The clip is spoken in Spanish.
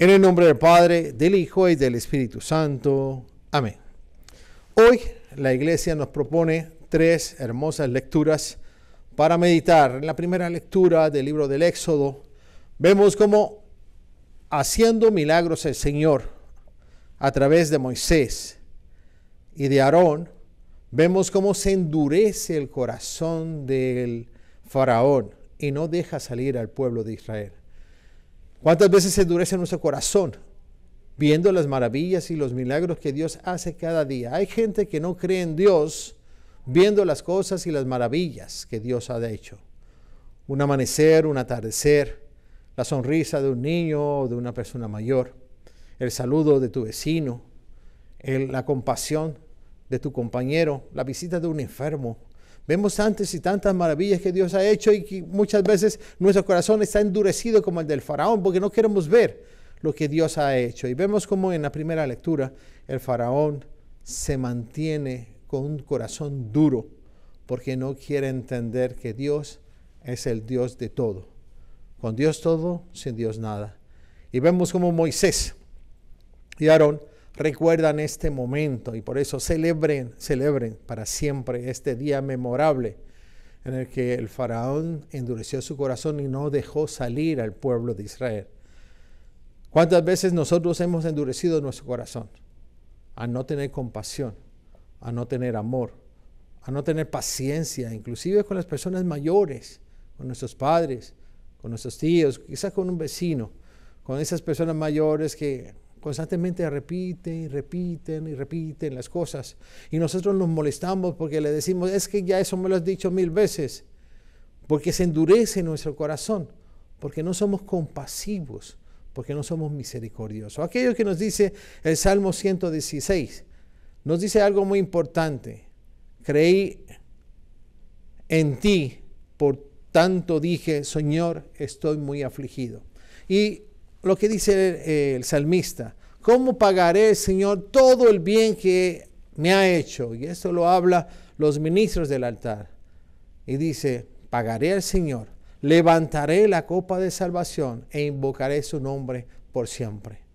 En el nombre del Padre, del Hijo y del Espíritu Santo. Amén. Hoy la iglesia nos propone tres hermosas lecturas para meditar. En la primera lectura del libro del Éxodo vemos cómo haciendo milagros el Señor a través de Moisés y de Aarón, vemos cómo se endurece el corazón del faraón y no deja salir al pueblo de Israel. ¿Cuántas veces se endurece nuestro corazón viendo las maravillas y los milagros que Dios hace cada día? Hay gente que no cree en Dios viendo las cosas y las maravillas que Dios ha hecho. Un amanecer, un atardecer, la sonrisa de un niño o de una persona mayor, el saludo de tu vecino, la compasión de tu compañero, la visita de un enfermo, Vemos tantas y tantas maravillas que Dios ha hecho y muchas veces nuestro corazón está endurecido como el del faraón porque no queremos ver lo que Dios ha hecho. Y vemos como en la primera lectura el faraón se mantiene con un corazón duro porque no quiere entender que Dios es el Dios de todo. Con Dios todo, sin Dios nada. Y vemos como Moisés y Aarón recuerdan este momento y por eso celebren, celebren para siempre este día memorable en el que el faraón endureció su corazón y no dejó salir al pueblo de Israel. ¿Cuántas veces nosotros hemos endurecido nuestro corazón a no tener compasión, a no tener amor, a no tener paciencia, inclusive con las personas mayores, con nuestros padres, con nuestros tíos, quizás con un vecino, con esas personas mayores que Constantemente repiten y repiten y repiten las cosas. Y nosotros nos molestamos porque le decimos, es que ya eso me lo has dicho mil veces. Porque se endurece nuestro corazón. Porque no somos compasivos. Porque no somos misericordiosos. Aquello que nos dice el Salmo 116. Nos dice algo muy importante. Creí en ti. Por tanto dije, Señor, estoy muy afligido. Y lo que dice el, salmista, ¿cómo pagaré, el Señor, todo el bien que me ha hecho? Y esto lo habla los ministros del altar. Y dice, pagaré al Señor, levantaré la copa de salvación e invocaré su nombre por siempre.